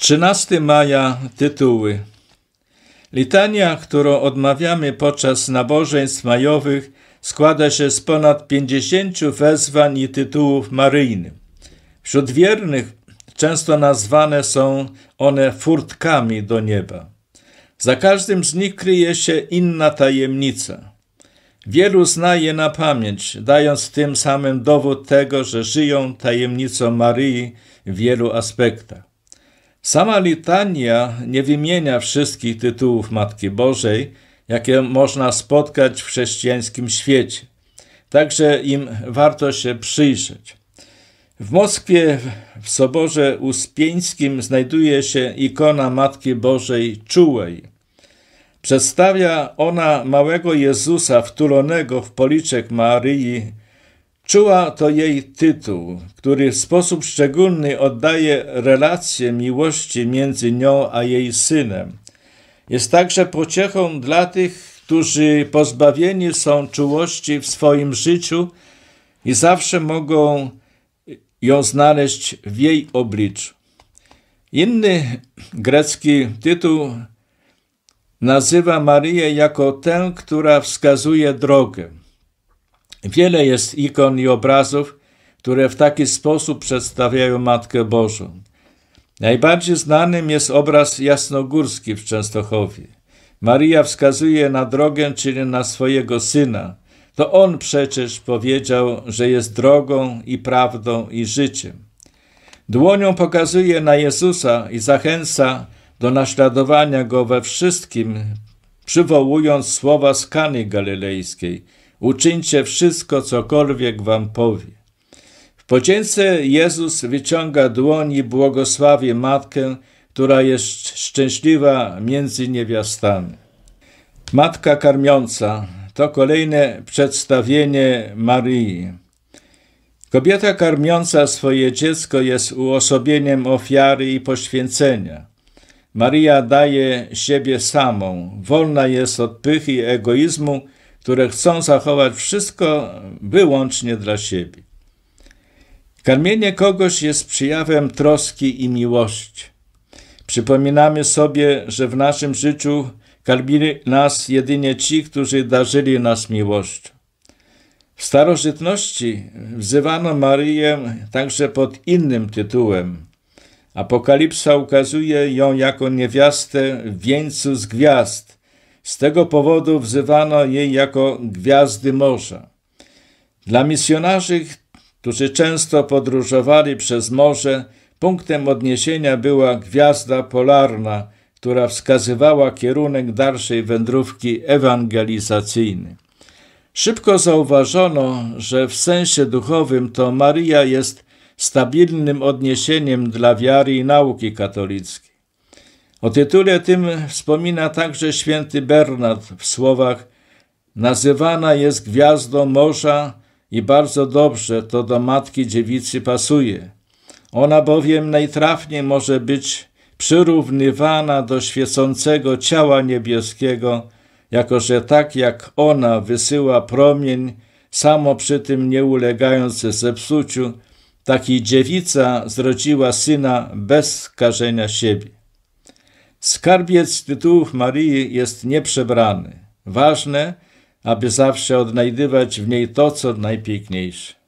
13 maja tytuły. Litania, którą odmawiamy podczas nabożeństw majowych, składa się z ponad 50 wezwań i tytułów maryjnych. Wśród wiernych często nazwane są one furtkami do nieba. Za każdym z nich kryje się inna tajemnica. Wielu zna je na pamięć, dając tym samym dowód tego, że żyją tajemnicą Maryi w wielu aspektach. Sama litania nie wymienia wszystkich tytułów Matki Bożej, jakie można spotkać w chrześcijańskim świecie. Także im warto się przyjrzeć. W Moskwie w Soborze Uspieńskim znajduje się ikona Matki Bożej Czułej. Przedstawia ona małego Jezusa wtulonego w policzek Maryi Czuła to jej tytuł, który w sposób szczególny oddaje relację miłości między nią a jej synem. Jest także pociechą dla tych, którzy pozbawieni są czułości w swoim życiu i zawsze mogą ją znaleźć w jej obliczu. Inny grecki tytuł nazywa Marię jako tę, która wskazuje drogę. Wiele jest ikon i obrazów, które w taki sposób przedstawiają Matkę Bożą. Najbardziej znanym jest obraz jasnogórski w Częstochowie. Maria wskazuje na drogę, czyli na swojego syna. To on przecież powiedział, że jest drogą i prawdą i życiem. Dłonią pokazuje na Jezusa i zachęca do naśladowania go we wszystkim, przywołując słowa z Kany Galilejskiej, Uczyńcie wszystko, cokolwiek wam powie. W podzięce Jezus wyciąga dłoń i błogosławi matkę, która jest szczęśliwa między niewiastami. Matka karmiąca to kolejne przedstawienie Marii. Kobieta karmiąca swoje dziecko jest uosobieniem ofiary i poświęcenia. Maria daje siebie samą, wolna jest od pychy i egoizmu, które chcą zachować wszystko wyłącznie dla siebie. Karmienie kogoś jest przejawem troski i miłości. Przypominamy sobie, że w naszym życiu karmili nas jedynie ci, którzy darzyli nas miłością. W starożytności wzywano Maryję także pod innym tytułem. Apokalipsa ukazuje ją jako niewiastę w wieńcu z gwiazd, z tego powodu wzywano jej jako gwiazdy morza. Dla misjonarzy, którzy często podróżowali przez morze, punktem odniesienia była gwiazda polarna, która wskazywała kierunek dalszej wędrówki ewangelizacyjnej. Szybko zauważono, że w sensie duchowym to Maria jest stabilnym odniesieniem dla wiary i nauki katolickiej. O tytule tym wspomina także święty Bernard w słowach Nazywana jest gwiazdą morza i bardzo dobrze to do matki dziewicy pasuje. Ona bowiem najtrafniej może być przyrównywana do świecącego ciała niebieskiego, jako że tak jak ona wysyła promień, samo przy tym nie ulegając zepsuciu, tak i dziewica zrodziła syna bez skażenia siebie. Skarbiec tytułów Marii jest nieprzebrany. Ważne, aby zawsze odnajdywać w niej to, co najpiękniejsze.